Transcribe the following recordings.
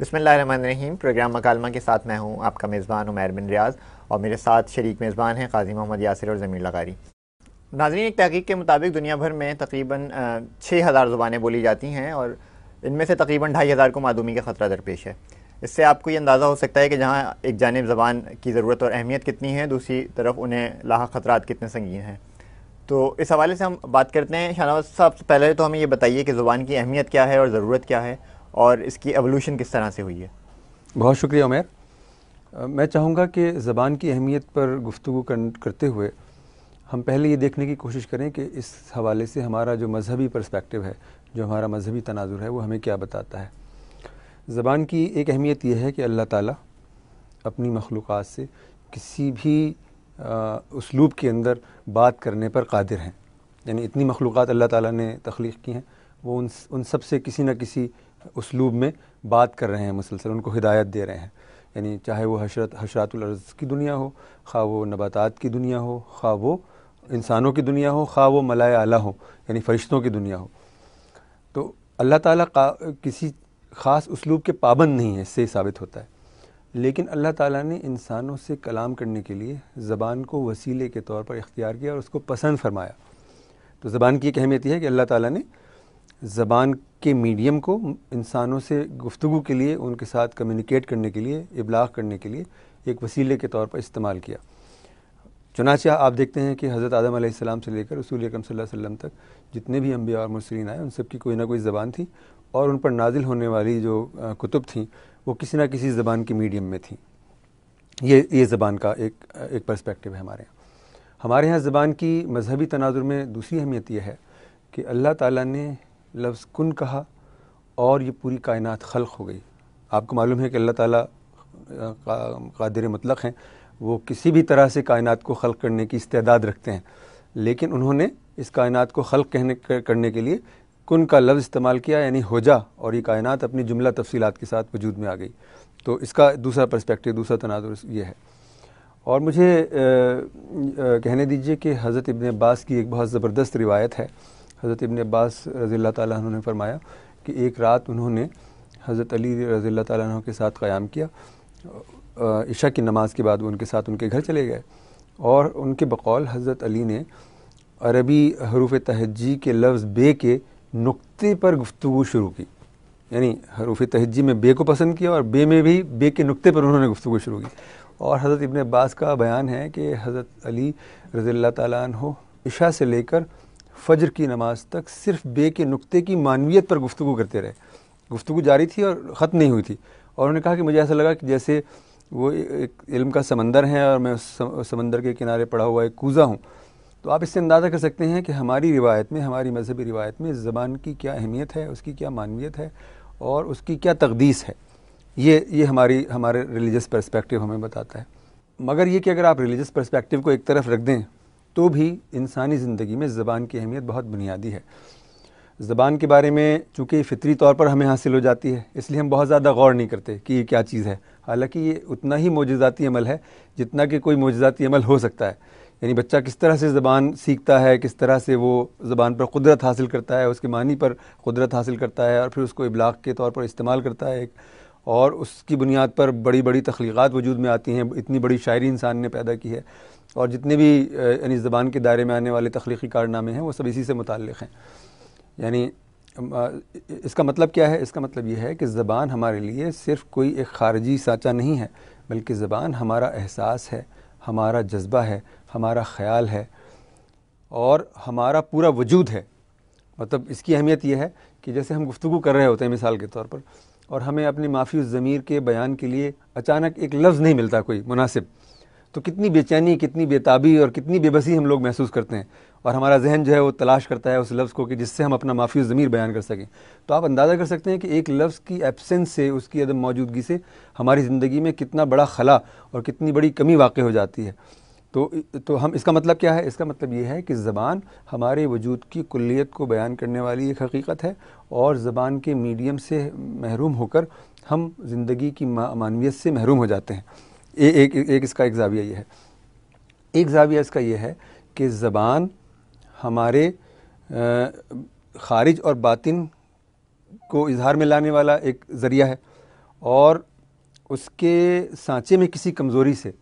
बसमीम प्रोग्राम मकालमा के साथ मैं हूं आपका मेज़बान उमैर बिन रियाज और मेरे साथ शरीक मेज़बान हैं काजी मोहम्मद यासिर और ज़मीर लगारी नाजरीन एक तहकीक के मुताबिक दुनिया भर में तकरीबन छः हज़ार ज़ुबानें बोली जाती हैं और इनमें से तकरीबन ढाई हज़ार को मादूमी का ख़तरा दरपेश है इससे आपको ये अंदाज़ा हो सकता है कि जहाँ एक जानब ज़बान की ज़रूरत और अहमियत कितनी है दूसरी तरफ उन्हें लाहा ख़तरा कितने संगीन हैं तो इस हवाले से हम बात करते हैं शाहनवाज साहब पहले तो हमें ये बताइए कि ज़ुबान की अहमियत क्या है और ज़रूरत क्या है और इसकी एवोल्यूशन किस तरह से हुई है बहुत शुक्रिया उमेर मैं चाहूँगा कि ज़बान की अहमियत पर गुफ्तु करते हुए हम पहले ये देखने की कोशिश करें कि इस हवाले से हमारा जो मजहबी पर्सपेक्टिव है जो हमारा मजहबी तनाजुर है वो हमें क्या बताता है ज़बान की एक अहमियत यह है कि अल्लाह ताला अपनी मखलूक़ से किसी भी उसलूब के अंदर बात करने पर कादिर हैं यानी इतनी मखलूक अल्लाह ताला ने तख्लीक़ की हैं वो उन उन सब से किसी न किसी उसलूब में बात कर रहे हैं मुसलसल उनको हिदायत दे रहे हैं यानी चाहे वह हशरत हशरातुलर्ज़ की दुनिया हो खा वो नबातात की दुनिया हो खा वो इंसानों की दुनिया हो खा वो मलाय आला हो यानी फरिश्तों की दुनिया हो तो अल्लाह ताला किसी ख़ास उसलूब के पाबंद नहीं है इससे साबित होता है लेकिन अल्लाह ताला ने इंसानों से कलाम करने के लिए ज़बान को वसीले के तौर पर इख्तियार किया और उसको पसंद फरमाया तो ज़बान की एक अहमियत यह है कि अल्लाह ताला ने ज़बान के मीडियम को इंसानों से गुफ्तु के लिए उनके साथ कम्युनिकेट करने के लिए इबलाग करने के लिए एक वसीले के तौर पर इस्तेमाल किया चुनाचा आप देखते हैं कि हज़रत आदम आसमाम से लेकर रसूल अकरम वसल्लम तक जितने भी अम्बिया और मुसरिन आए उन सब की कोई ना कोई ज़बान थी और उन पर नाजिल होने वाली जो कुतुब थी वो किसी ना किसी ज़बान के मीडियम में थी ये ये ज़बान का एक एक पर्सपेक्टिव है हमारे यहाँ हमारे यहाँ ज़बान की मजहबी तनाजुर में दूसरी अहमियत यह है कि अल्लाह ताला ने लफ्ज़ कन कहा और ये पूरी कायनात खल्क हो गई आपको मालूम है कि अल्लाह ताला कादिर मतलक हैं वो किसी भी तरह से कायनात को खल्क करने की इस्तेदाद रखते हैं लेकिन उन्होंने इस कायनात को खल्क कहने करने के लिए कन का लफ्ज़ इस्तेमाल किया यानी हो जा और ये कायनात अपनी जुमला तफसीलात के साथ वजूद में आ गई तो इसका दूसरा पर्सपेक्टिव दूसरा तनाजुर ये है और मुझे आ, आ, कहने दीजिए कि हज़रत इबन अब्बास की एक बहुत ज़बरदस्त रिवायत है हज़रत इबन अब्बास रज़ी तैह ने फरमाया कि एक रात उन्होंने हज़रत अली रज़ी तैह के साथ क़्याम किया ईशा की नमाज के बाद वो उनके साथ उनके घर चले गए और उनके बकौल हज़रत अली ने अरबी हरूफ तहजी के लफ्ज़ बे के नुक्ते पर गुफ्तु शुरू की यानी हरूफ तहजी में बे को पसंद किया और बे में भी बे के नुक्ते पर उन्होंने गुफ्तु शुरू की और हज़रत इबन अब्बास का बयान है कि हज़रत अली रज़ी तैह इशा से लेकर फ़जर की नमाज तक सिर्फ बे के नुक्ते की मानवियत पर गुफ्तु करते रहे गुफ्तु जारी थी और ख़त्म नहीं हुई थी और उन्होंने कहा कि मुझे ऐसा लगा कि जैसे वो एक इल्म का समंदर है और मैं उस समंदर के किनारे पड़ा हुआ एक कूज़ा हूँ तो आप इससे अंदाज़ा कर सकते हैं कि हमारी रिवायत में हमारी मजहबी रिवायत में ज़बान की क्या अहमियत है उसकी क्या मानवियत है और उसकी क्या तकदीस है ये ये हमारी हमारे रिलीजस पर्सपेक्टिव हमें बताता है मगर ये कि अगर आप रिलीजस पर्सपेक्टिव को एक तरफ रख दें तो भी इंसानी ज़िंदगी में ज़बान की अहमियत बहुत बुनियादी है ज़बान के बारे में चूँकि फ़ितरी तौर पर हमें हासिल हो जाती है इसलिए हम बहुत ज़्यादा गौर नहीं करते कि ये क्या चीज़ है हालांकि ये उतना ही मोजाती अमल है जितना कि कोई मोजाती अमल हो सकता है यानी बच्चा किस तरह से ज़बान सीखता है किस तरह से वो ज़बान पर कुदरत हासिल करता है उसके मानी पर कुदरत हासिल करता है और फिर उसको इबलाग के तौर पर इस्तेमाल करता है और उसकी बुनियाद पर बड़ी बड़ी तख्लीक़ात वजूद में आती हैं इतनी बड़ी शायरी इंसान ने पैदा की है और जितने भी यानी ज़बान के दायरे में आने वाले तख्लीकी कारनामे हैं वो सब इसी से मुतल हैं यानी इसका मतलब क्या है इसका मतलब यह है कि ज़बान हमारे लिए सिर्फ कोई एक ख़ारजी साँचा नहीं है बल्कि ज़बान हमारा एहसास है हमारा जज्बा है हमारा ख्याल है और हमारा पूरा वजूद है मतलब इसकी अहमियत यह है कि जैसे हम गुफ्तु कर रहे होते हैं मिसाल के तौर पर और हमें अपनी माफ़ी ज़मीर के बयान के लिए अचानक एक लफ्ज़ नहीं मिलता कोई मुनासिब तो कितनी बेचैनी कितनी बेताबी और कितनी बेबसी हम लोग महसूस करते हैं और हमारा जहन जो है वो तलाश करता है उस लफ्ज़ को कि जिससे हम अपना माफी ज़मीर बयान कर सकें तो आप अंदाज़ा कर सकते हैं कि एक लफ्ज़ की एबसेंस से उसकी अदम मौजूदगी से हमारी ज़िंदगी में कितना बड़ा खला और कितनी बड़ी कमी वाक़ हो जाती है तो तो हम इसका मतलब क्या है इसका मतलब ये है कि ज़बान हमारे वजूद की कुल्लियत को बयान करने वाली एक हकीकत है और ज़बान के मीडियम से महरूम होकर हम ज़िंदगी की मानवियत से महरूम हो जाते हैं ए, एक एक इसका एक जाविया ये है एक जाविया इसका यह है कि ज़बान हमारे खारिज और बातिन को इजहार में लाने वाला एक ज़रिया है और उसके सांचे में किसी कमज़ोरी से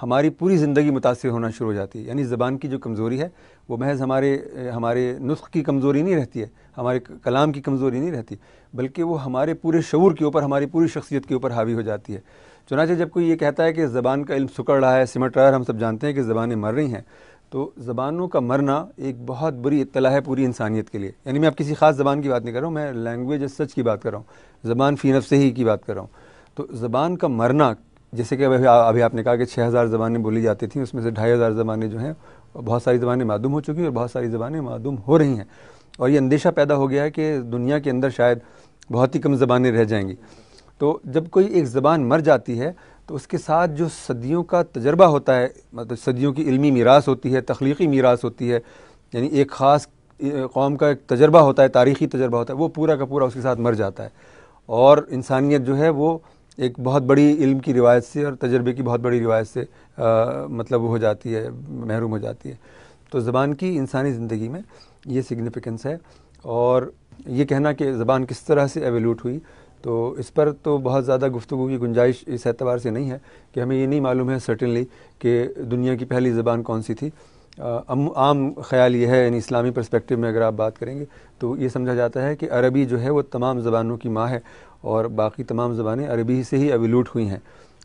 हमारी पूरी ज़िंदगी मुतासर होना शुरू हो जाती है यानी ज़बान की जो कमज़ोरी है वो महज हमारे हमारे नुस्ख की कमज़ोरी नहीं रहती है हमारे कलाम की कमज़ोरी नहीं रहती बल्कि वो हमारे पूरे शूर के ऊपर हमारी पूरी शख्सियत के ऊपर हावी हो जाती है चुनाचे जब कोई ये कहता है कि ज़बान का इल्म सुकड़ रहा है सिमट रहा है हम सब जानते हैं कि ज़बानें मर रही हैं तो ज़बानों का मरना एक बहुत बुरी इतला है पूरी इंसानियत के लिए यानी मैं आप किसी ख़ास ज़बान की बात नहीं कर रहा हूँ मैं लैंग्वेज सच की बात कर रहा हूँ ज़बान फ़ी नफ से ही की बात कर रहा हूँ तो ज़बान का मरना जैसे कि अभी अभी आपने कहा कि छः हज़ार ज़बानें बोली जाती थी उसमें से ढाई हज़ार ज़बानें जो हैं बहुत सारी ज़बानें मादूम हो चुकी हैं और बहुत सारी ज़बानें मादूम हो रही हैं और ये अंदेशा पैदा हो गया है कि दुनिया के अंदर शायद बहुत ही कम ज़बानें रह जाएंगी तो जब कोई एक ज़बान मर जाती है तो उसके साथ जो सदियों का तजर्बा होता है मतलब सदियों की इल्मी मीरास होती है तख्लीकी मीरास होती है यानी एक ख़ास कौम का एक तजर्बा होता है तारीख़ी तजर्बा होता है वो पूरा का पूरा उसके साथ मर जाता है और इंसानियत जो है वो एक बहुत बड़ी इल्म की रिवायत से और तजर्बे की बहुत बड़ी रिवायत से आ, मतलब हो जाती है महरूम हो जाती है तो ज़बान की इंसानी ज़िंदगी में ये सिग्निफिकेंस है और ये कहना कि ज़बान किस तरह से एवेल्यूट हुई तो इस पर तो बहुत ज़्यादा गुफ्तु की गुंजाइश इस एतबार से नहीं है कि हमें ये नहीं मालूम है सर्टनली कि दुनिया की पहली ज़बान कौन सी थी आम आम ख्याल ये है यानी इस्लामी परस्पेक्टिव में अगर आप बात करेंगे तो ये समझा जाता है कि अरबी जो है वो तमाम ज़बानों की माँ है और बाकी तमाम ज़बानें अरबी से ही एवोल्यूट हुई हैं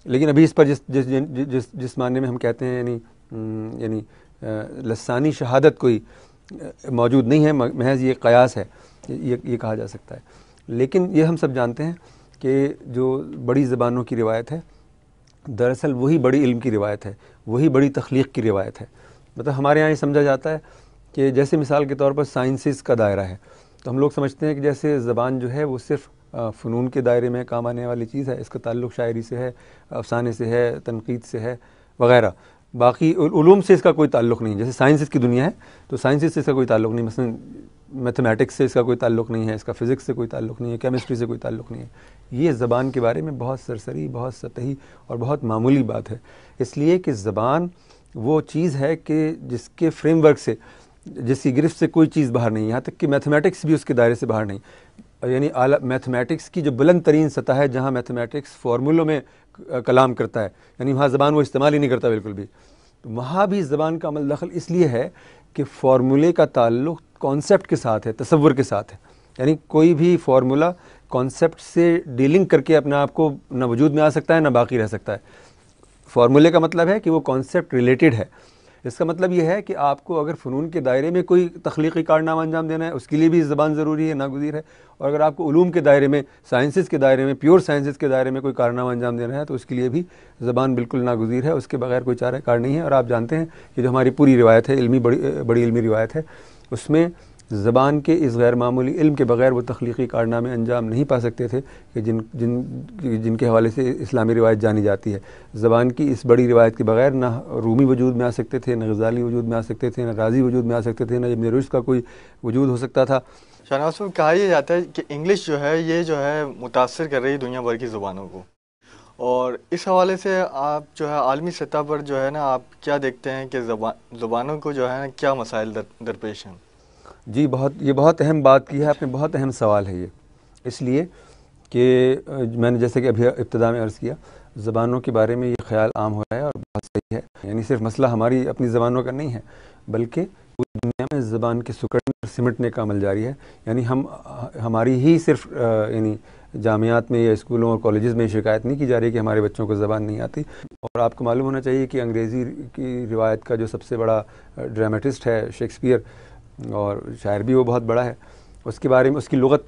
लेकिन अभी इस पर जिस जिस जिस जिस, जिस मानने में हम कहते हैं यानी यानी लसानी शहादत कोई मौजूद नहीं है महज ये कयास है ये ये कहा जा सकता है लेकिन ये हम सब जानते हैं कि जो बड़ी ज़बानों की रिवायत है दरअसल वही बड़ी इल्म की रिवायत है वही बड़ी तख्लीक की रिवायत है मतलब हमारे यहाँ ये समझा जाता है कि जैसे मिसाल के तौर पर साइंसिस का दायरा है तो हम लोग समझते हैं कि जैसे ज़बान जो है वो सिर्फ फ़नून के दायरे में काम आने वाली चीज़ है इसका ताल्लुक शायरी से है अफसाने से है तनकीद से है वगैरह बाकी उलूम से इसका कोई ताल्लुक नहीं जैसे साइंसिस की दुनिया है तो साइंसिस से इसका कोई ताल्लुक नहीं मसलन मैथमेटिक्स से इसका कोई ताल्लुक नहीं है इसका फ़िज़िक्स से कोई ताल्लुक नहीं है केमिस्ट्री से कोई ताल्लुक नहीं है ये ज़बान के बारे में बहुत सरसरी बहुत सतही और बहुत मामूली बात है इसलिए कि ज़बान वो चीज़ है कि जिसके फ्रेमवर्क से जिसकी गिरफ्त से कोई चीज़ बाहर नहीं यहाँ तक कि मैथमेटिक्स भी उसके दायरे से बाहर नहीं यानी आला मैथमेटिक्स की जो बुलंद तरीन सतह है जहाँ मैथमेटिक्स फार्मूलों में कलाम करता है यानी वहाँ ज़बान वो इस्तेमाल ही नहीं करता बिल्कुल भी तो वहाँ भी ज़बान का अमल दखल इसलिए है कि फार्मूले का ताल्लुक कॉन्सेप्ट के साथ है तस्वुर के साथ है यानी कोई भी फार्मूला कॉन्सेप्ट से डीलिंग करके अपने आप को ना वजूद में आ सकता है ना बाकी रह सकता है फार्मूले का मतलब है कि वो कॉन्सेप्ट रिलेटेड है इसका मतलब यह है कि आपको अगर फ़नून के दायरे में कोई तख्लीकी कारनामा अंजाम देना है उसके लिए भी ज़बान ज़रूरी है नागजीर है और अगर आपको ूम के दायरे में साइंसिस के दायरे में प्योर साइंसिस के दायरे में कोई कारनामा अंजाम देना है तो उसके लिए भी ज़बान बिल्कुल नागजीर है उसके बगैर कोई चारा कार नहीं है और आप जानते हैं कि जो हमारी पूरी रिवायत है इलमी बड़ी बड़ी इलमी रिवायत है उसमें ज़बान के इस गैर मामूली इल्म के बगैर वो तख्लीकी कारनामे अंजाम नहीं पा सकते थे कि जिन जिन जिनके हवाले से इस्लामी रिवायत जानी जाती है ज़बान की इस बड़ी रिवायत के बगैर ना रूमी वजूद में आ सकते थे ना गजाली वजूद में आ सकते थे ना राजी वजूद में आ सकते थे ना जब नरुश का कोई वजूद हो सकता था शहनाज कहा यह जाता है कि इंग्लिश जो है ये जो है मुतासर कर रही दुनिया भर की ज़ुबानों को और इस हवाले से आप जो है आलमी सतह पर जो है ना आप क्या देखते हैं कि ज़ुबानों को जो है ना क्या मसाइल दरपेश हैं जी बहुत ये बहुत अहम बात की है आपने बहुत अहम सवाल है ये इसलिए कि मैंने जैसे कि अभी इब्तदा में अर्ज़ किया ज़बानों के बारे में ये ख्याल आम हो रहा है और बहुत सही है यानी सिर्फ मसला हमारी अपनी ज़बानों का नहीं है बल्कि पूरी दुनिया में ज़बान के सुकड़ने और सिमटने का अमल जारी है यानी हम हमारी ही सिर्फ यानी जामियात में या स्कूलों और कॉलेज़ में शिकायत नहीं की जा रही कि हमारे बच्चों को ज़बान नहीं आती और आपको मालूम होना चाहिए कि अंग्रेज़ी की रिवायत का जो सबसे बड़ा ड्रामेटिस्ट है शेक्सपियर और शायर भी वो बहुत बड़ा है उसके बारे में उसकी लगत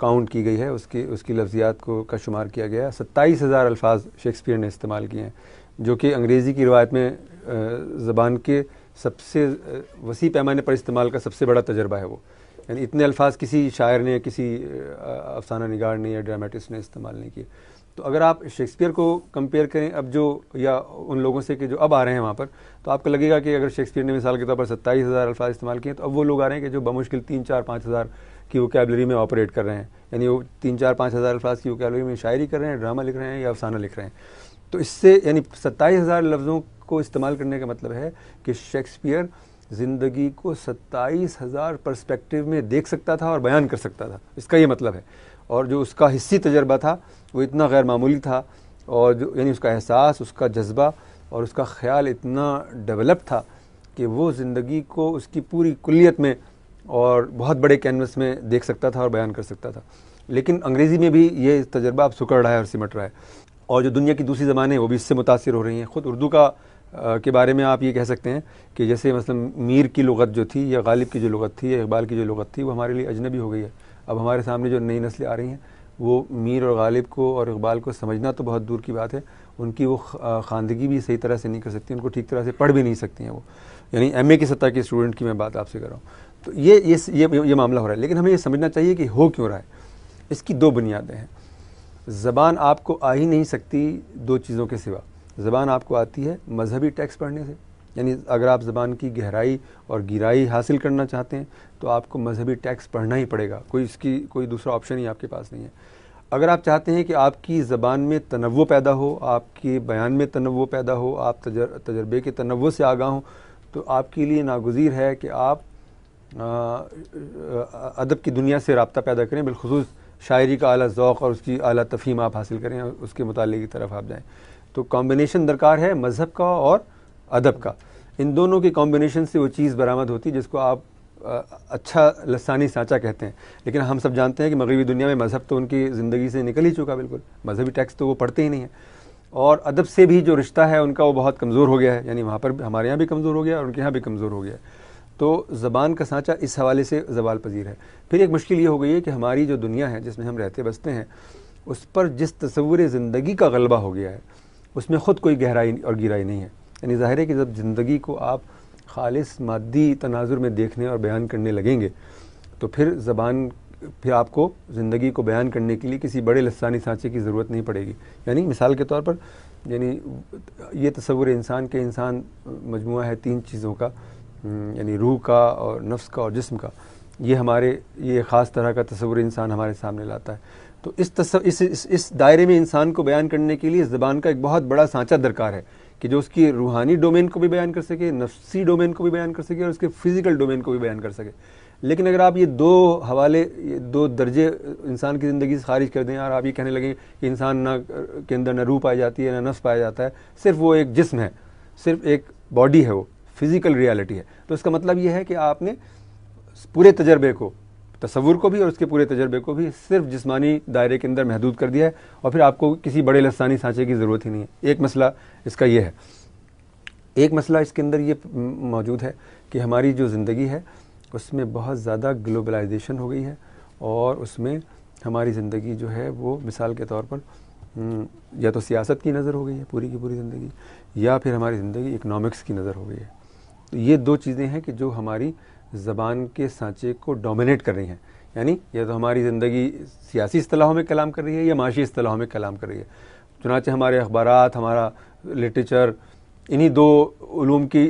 काउंट की गई है उसकी उसकी लफ्ज़ियात को का शुमार किया गया है सत्ताईस हज़ार अल्फाज शेक्सपियर ने इस्तेमाल किए हैं जो कि अंग्रेज़ी की रवायत में ज़बान के सबसे वसी पैमाने पर इस्तेमाल का सबसे बड़ा तजर्बा है वो यानी इतने अल्फाज किसी शायर ने किसी अफसाना निगार ने या ड्रामेटिस्ट ने इस्तेमाल नहीं किए तो अगर आप शेक्सपियर को कंपेयर करें अब जो या उन लोगों से कि जो अब आ रहे हैं वहाँ पर तो आपको लगेगा कि अगर शेक्सपियर ने मिसाल के तौर पर सत्ताईस हज़ार अल्फाज इस्तेमाल किए तो अब वो लोग आ रहे हैं कि जो बमुश्किल तीन चार पाँच हज़ार की वोकेबलरी में ऑपरेट कर रहे हैं यानी वो तीन चार पाँच हज़ार अल्फाज की वोकेबलरी में शायरी कर रहे हैं ड्रामा लिख रहे हैं या अफसाना लिख रहे हैं तो इससे यानी सत्ताईस हज़ार लफ्ज़ों को इस्तेमाल करने का मतलब है कि शेक्सपियर ज़िंदगी को सत्ताईस हज़ार परस्पेक्टिव में देख सकता था और बयान कर सकता था इसका ये मतलब है और जो उसका हिस्सी तजर्बा था वो इतना गैर मामूली था और जो यानी उसका एहसास उसका जज्बा और उसका ख्याल इतना डेवलप था कि वो ज़िंदगी को उसकी पूरी कुलियत में और बहुत बड़े कैनवस में देख सकता था और बयान कर सकता था लेकिन अंग्रेज़ी में भी ये तजर्बा अब सुकड़ रहा है और सिमट रहा है और जो दुनिया की दूसरी ज़बानें वो भी इससे मुतासर हो रही हैं ख़ुद उर्दू का आ, के बारे में आप ये कह सकते हैं कि जैसे मतलब मीर की लगत जो थी या गालिब की जो लगत थी या इकबाल की जो लगत थी वो हमारे लिए अजनबी हो गई है अब हमारे सामने जो नई नस्लें आ रही हैं वो मीर और गालिब को और इकबाल को समझना तो बहुत दूर की बात है उनकी वो खानदगी भी सही तरह से नहीं कर सकती उनको ठीक तरह से पढ़ भी नहीं सकती हैं वो यानी एम की सतह के स्टूडेंट की मैं बात आपसे कर रहा हूँ तो ये ये ये ये मामला हो रहा है लेकिन हमें ये समझना चाहिए कि हो क्यों रहा है इसकी दो बुनियादें हैं ज़बान आपको आ ही नहीं सकती दो चीज़ों के सिवा ज़बान आपको आती है मजहबी टैक्स पढ़ने से यानी अगर आप ज़बान की गहराई और गिराई हासिल करना चाहते हैं तो आपको मजहबी टैक्स पढ़ना ही पड़ेगा कोई इसकी कोई दूसरा ऑप्शन ही आपके पास नहीं है अगर आप चाहते हैं कि आपकी ज़बान में तनवो पैदा हो आपके बयान में तनवो पैदा हो आप तजर, तजर्बे के तनव से आगा हों तो आपके लिए नागजीर है कि आप अदब की दुनिया से रबता पैदा करें बिलखसूस शायरी का अला ओक़ और उसकी अली तफीम आप हासिल करें उसके मुताले की तरफ आप जाएँ तो कॉम्बिनेशन दरकार है मज़हब का और अदब का इन दोनों के कॉम्बिनेशन से वो चीज़ बरामद होती है जिसको आप अच्छा लसानी साँचा कहते हैं लेकिन हम सब जानते हैं कि मगरबी दुनिया में मज़हब तो उनकी ज़िंदगी से निकल ही चुका बिल्कुल मज़हबी टैक्स तो वो पढ़ते ही नहीं हैं और अदब से भी जो रिश्ता है उनका वो बहुत कमज़ोर हो गया है यानी वहाँ पर हमारे यहाँ भी कमज़ोर हो गया और उनके यहाँ भी कमज़ोर हो गया तो ज़बान का सांचा इस हवाले से जवाल पजीर है फिर एक मुश्किल ये हो गई है कि हमारी जो दुनिया है जिसमें हम रहते बसते हैं उस पर जिस तस्वुर ज़िंदगी का गलबा हो गया है उसमें ख़ुद कोई गहराई और गिराई नहीं है यानी ज़ाहिर है कि जब ज़िंदगी को आप खालिस मादी तनाजुर में देखने और बयान करने लगेंगे तो फिर ज़बान फिर आपको ज़िंदगी को बयान करने के लिए किसी बड़े लसानी सांचे की ज़रूरत नहीं पड़ेगी यानी मिसाल के तौर पर यानी ये तस्वुर इंसान के इंसान मजमू है तीन चीज़ों का हम्म, यानी रूह का और नफ्स का और जिस्म का ये हमारे ये ख़ास तरह का तस्वुर इंसान हमारे सामने लाता है तो इस तस्व इस, इस, इस दायरे में इंसान को बयान करने के लिए ज़बान का एक बहुत बड़ा सांचा दरकार है कि जो उसकी रूहानी डोमेन को भी बयान कर सके नफसी डोमेन को भी बयान कर सके और उसके फिज़िकल डोमेन को भी बयान कर सके लेकिन अगर आप ये दो हवाले ये दो दर्जे इंसान की ज़िंदगी से खारिज कर दें और आप ये कहने लगें कि इंसान ना के अंदर ना रूह पाई जाती है ना नफ्स पाया जाता है सिर्फ वो एक जिस्म है सिर्फ एक बॉडी है वो फिज़िकल रियलिटी है तो इसका मतलब ये है कि आपने पूरे तजर्बे को तस्वुर को भी और उसके पूरे तजर्बे को भी सिर्फ जिसमानी दायरे के अंदर महदूद कर दिया है और फिर आपको किसी बड़े लसानी सांचे की ज़रूरत ही नहीं है एक मसला इसका यह है एक मसला इसके अंदर ये मौजूद है कि हमारी जो ज़िंदगी है उसमें बहुत ज़्यादा ग्लोबलाइजेशन हो गई है और उसमें हमारी ज़िंदगी जो है वो मिसाल के तौर पर हम्म, या तो सियासत की नज़र हो गई है पूरी की पूरी ज़िंदगी या फिर हमारी ज़िंदगी इकनॉमिक्स की नज़र हो गई है तो ये दो चीज़ें हैं कि जो हमारी ज़बान के सांचे को डोमिनेट कर रही हैं यानी या तो हमारी ज़िंदगी सियासी असलाहों में कलाम कर रही है या माशी असलाहों में कलाम कर रही है चुनाचे हमारे अखबार हमारा लिटरेचर इन्हीं दो ूम की,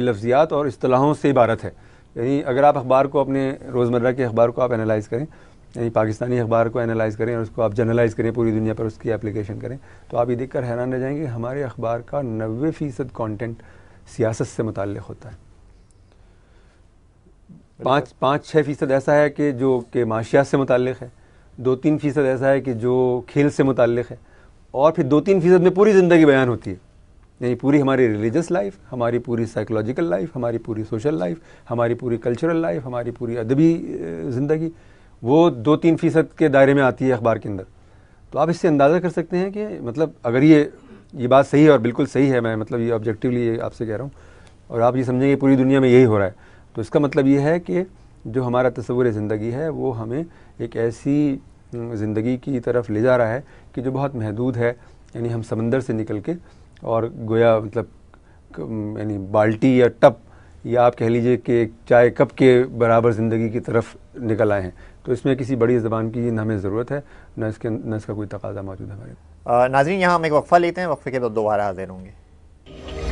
लफ्ज़ियात और असलाहों से इबारत है यानी अगर आप अखबार को अपने रोज़मर्रा के अखबार को आप एनालाइज़ करें यानी पाकिस्तानी अखबार को एनालाइज़ करें और उसको आप जर्नलाइज़ करें पूरी दुनिया पर उसकी एप्लीकेशन करें तो आप ये देखकर हैरान रह जाएंगे हमारे अखबार का नबे फ़ीसद कॉन्टेंट सियासत से मुतल होता है पाँच पाँच छः फ़ीसद ऐसा है कि जो कि माशियात से मुतल है दो तीन फ़ीसद ऐसा है कि जो खेल से मुतल है और फिर दो तीन फ़ीसद में पूरी ज़िंदगी बयान होती है यानी पूरी हमारी रिलीजस लाइफ हमारी पूरी साइकोलॉजिकल लाइफ हमारी पूरी सोशल लाइफ हमारी पूरी कल्चरल लाइफ हमारी पूरी अदबी ज़िंदगी वो दो तीन फ़ीसद के दायरे में आती है अखबार के अंदर तो आप इससे अंदाज़ा कर सकते हैं कि मतलब अगर ये ये बात सही है और बिल्कुल सही है मैं मतलब ये ऑब्जेक्टिवली आपसे कह रहा हूँ और आप ये समझेंगे पूरी दुनिया में यही हो रहा है तो इसका मतलब ये है कि जो हमारा तस्वुर ज़िंदगी है वो हमें एक ऐसी ज़िंदगी की तरफ ले जा रहा है कि जो बहुत महदूद है यानी हम समंदर से निकल के और गोया मतलब यानी बाल्टी या टप या आप कह लीजिए कि चाय कप के बराबर ज़िंदगी की तरफ निकल आए हैं तो इसमें किसी बड़ी ज़बान की ना हमें ज़रूरत है ना इसके न इसका कोई तकाजा मौजूद है हमारे नाजरीन यहाँ हम एक वक्फ़ा लेते हैं वक्फ़े के बाद दोबारा हाजिर होंगे